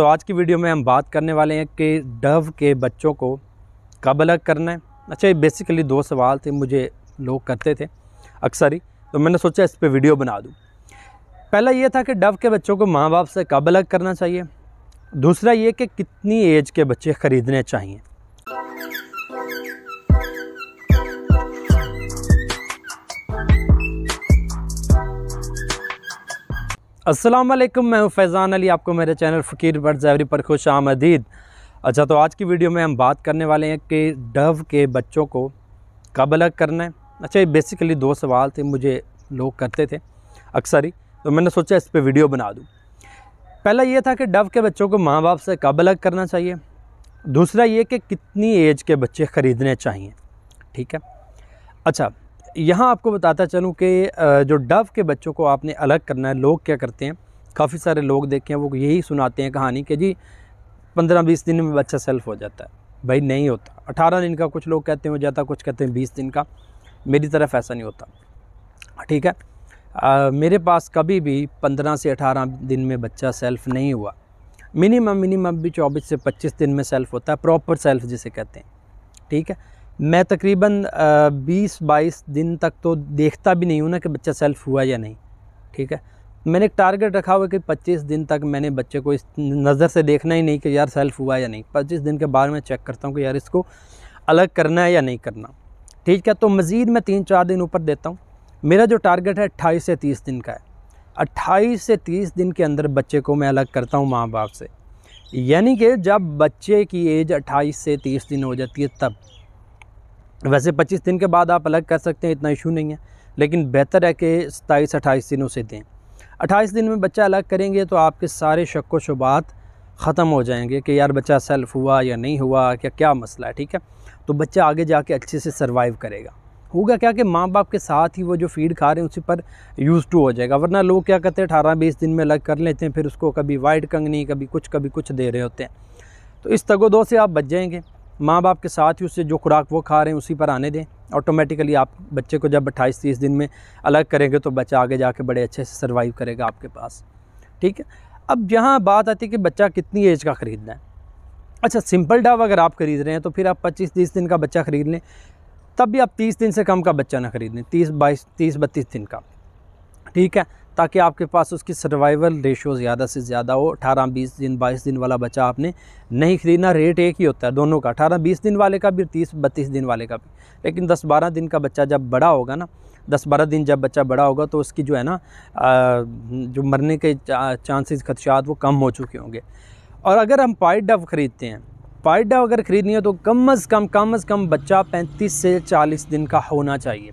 तो आज की वीडियो में हम बात करने वाले हैं कि डव के बच्चों को कब अलग करना है अच्छा ये बेसिकली दो सवाल थे मुझे लोग करते थे अक्सर ही तो मैंने सोचा इस पर वीडियो बना दूँ पहला ये था कि डव के बच्चों को माँ बाप से कब अलग करना चाहिए दूसरा ये कि कितनी एज के बच्चे ख़रीदने चाहिए अस्सलाम वालेकुम मैं हूं फैज़ान अली आपको मेरे चैनल फ़कीर बर्ड जैवरी पर खुश आमदीद अच्छा तो आज की वीडियो में हम बात करने वाले हैं कि डव के बच्चों को कब अलग करना है अच्छा ये बेसिकली दो सवाल थे मुझे लोग करते थे अक्सर ही तो मैंने सोचा इस पर वीडियो बना दूँ पहला ये था कि डव के बच्चों को माँ बाप से कब अलग करना चाहिए दूसरा ये कि कितनी एज के बच्चे ख़रीदने चाहिए ठीक है अच्छा यहाँ आपको बताता चलूँ कि जो डव के बच्चों को आपने अलग करना है लोग क्या करते हैं काफ़ी सारे लोग देखे हैं वो यही सुनाते हैं कहानी कि जी पंद्रह बीस दिन में बच्चा सेल्फ हो जाता है भाई नहीं होता अठारह दिन का कुछ लोग कहते हैं हो जाता कुछ कहते हैं बीस दिन का मेरी तरफ ऐसा नहीं होता ठीक है आ, मेरे पास कभी भी पंद्रह से अठारह दिन में बच्चा सेल्फ नहीं हुआ मिनिमम मिनिमम भी चौबीस से पच्चीस दिन में सेल्फ होता है प्रॉपर सेल्फ जिसे कहते हैं ठीक है मैं तकरीबन 20-22 दिन तक तो देखता भी नहीं हूँ ना कि बच्चा सेल्फ हुआ या नहीं ठीक है मैंने एक टारगेट रखा हुआ कि 25 दिन तक मैंने बच्चे को इस नज़र से देखना ही नहीं कि यार सेल्फ हुआ या नहीं 25 दिन के बाद मैं चेक करता हूँ कि यार इसको अलग करना है या नहीं करना ठीक है तो मज़ीद मैं तीन चार दिन ऊपर देता हूँ मेरा जो टारगेट है अट्ठाईस से तीस दिन का है अट्ठाईस से तीस दिन के अंदर बच्चे को मैं अलग करता हूँ माँ बाप से यानी कि जब बच्चे की एज अट्ठाईस से तीस दिन हो जाती है तब वैसे 25 दिन के बाद आप अलग कर सकते हैं इतना इशू नहीं है लेकिन बेहतर है कि सताईस अट्ठाईस दिनों से दें अट्ठाईस दिन में बच्चा अलग करेंगे तो आपके सारे शक व शुबात ख़त्म हो जाएंगे कि यार बच्चा सेल्फ हुआ या नहीं हुआ क्या क्या मसला है ठीक है तो बच्चा आगे जाके अच्छे से सर्वाइव करेगा होगा क्या कि माँ बाप के साथ ही वो जो फीड खा रहे हैं उसी पर यूज़ टू हो जाएगा वरना लोग क्या कहते हैं अठारह बीस दिन में अलग कर लेते हैं फिर उसको कभी वाइट कंगनी कभी कुछ कभी कुछ दे रहे होते हैं तो इस तगो दो से आप बच जाएंगे माँ बाप के साथ ही उससे जो खुराक वो खा रहे हैं उसी पर आने दें ऑटोमेटिकली आप बच्चे को जब अट्ठाईस तीस दिन में अलग करेंगे तो बच्चा आगे जाके बड़े अच्छे से सर्वाइव करेगा आपके पास ठीक है अब यहाँ बात आती है कि बच्चा कितनी एज का ख़रीदना है अच्छा सिंपल डाव अगर आप ख़रीद रहे हैं तो फिर आप पच्चीस तीस दिन का बच्चा ख़रीद लें तब भी आप तीस दिन से कम का बच्चा ना ख़रीद लें तीस बाईस तीस बत्तीस दिन का ठीक है ताकि आपके पास उसकी सर्वाइवल रेशो ज़्यादा से ज़्यादा हो अठारह बीस दिन बाईस दिन वाला बच्चा आपने नहीं ख़रीदना रेट एक ही होता है दोनों का अठारह बीस दिन वाले का भी तीस बत्तीस दिन वाले का भी लेकिन दस बारह दिन का बच्चा जब बड़ा होगा ना दस बारह दिन जब बच्चा बड़ा होगा तो उसकी जो है ना जो मरने के चांसेस खदशात वो कम हो चुके होंगे और अगर हम पाइट डव ख़रीदते हैं पाइट डव अगर ख़रीदनी है तो कम अज़ कम कम अज़ कम बच्चा पैंतीस से चालीस दिन का होना चाहिए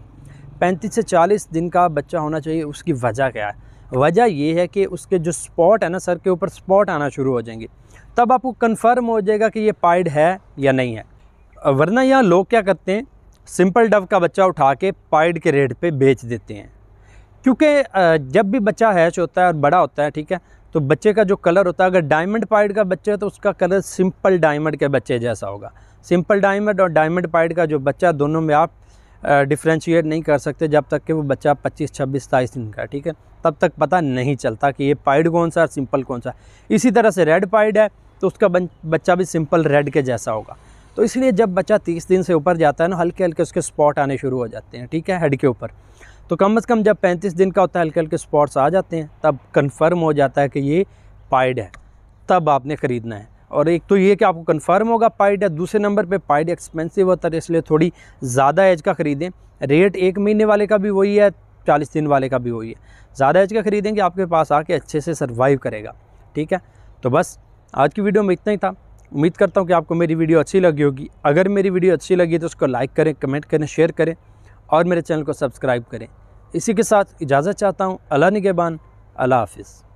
पैंतीस से चालीस दिन का बच्चा होना चाहिए उसकी वजह क्या है वजह ये है कि उसके जो स्पॉट है ना सर के ऊपर स्पॉट आना शुरू हो जाएंगे तब आपको कन्फर्म हो जाएगा कि ये पाइड है या नहीं है वरना यहाँ लोग क्या करते हैं सिंपल डव का बच्चा उठा के पाइड के रेट पे बेच देते हैं क्योंकि जब भी बच्चा हैच होता है और बड़ा होता है ठीक है तो बच्चे का जो कलर होता है अगर डायमंड पाइड का बच्चा है तो उसका कलर सिंपल डायमंड के बच्चे जैसा होगा सिंपल डायमंड और डायमंड पाइड का जो बच्चा दोनों में आप डिफ्रेंशिएट नहीं कर सकते जब तक कि वो बच्चा 25, 26, 27 दिन का ठीक है तब तक पता नहीं चलता कि ये पाइड कौन सा और सिंपल कौन सा इसी तरह से रेड पाइड है तो उसका बच्चा भी सिंपल रेड के जैसा होगा तो इसलिए जब बच्चा तीस दिन से ऊपर जाता है ना हल्के हल्के उसके स्पॉट आने शुरू हो जाते हैं ठीक है हेड के ऊपर तो कम अज़ कम जब पैंतीस दिन का होता है हल्के हल्के स्पॉट्स आ जाते हैं तब कन्फर्म हो जाता है कि ये पाइड है तब आपने ख़रीदना है और एक तो ये कि आपको कंफर्म होगा पाइड या दूसरे नंबर पे पाइड एक्सपेंसिव होता है तो इसलिए थोड़ी ज़्यादा एज का ख़रीदें रेट एक महीने वाले का भी वही है चालीस दिन वाले का भी वही है ज़्यादा एज का ख़रीदेंगे आपके पास आके अच्छे से सर्वाइव करेगा ठीक है तो बस आज की वीडियो में इतना ही था उम्मीद करता हूँ कि आपको मेरी वीडियो अच्छी लगी होगी अगर मेरी वीडियो अच्छी लगी तो उसको लाइक करें कमेंट करें शेयर करें और मेरे चैनल को सब्सक्राइब करें इसी के साथ इजाज़त चाहता हूँ अला निगेबान अला हाफिज़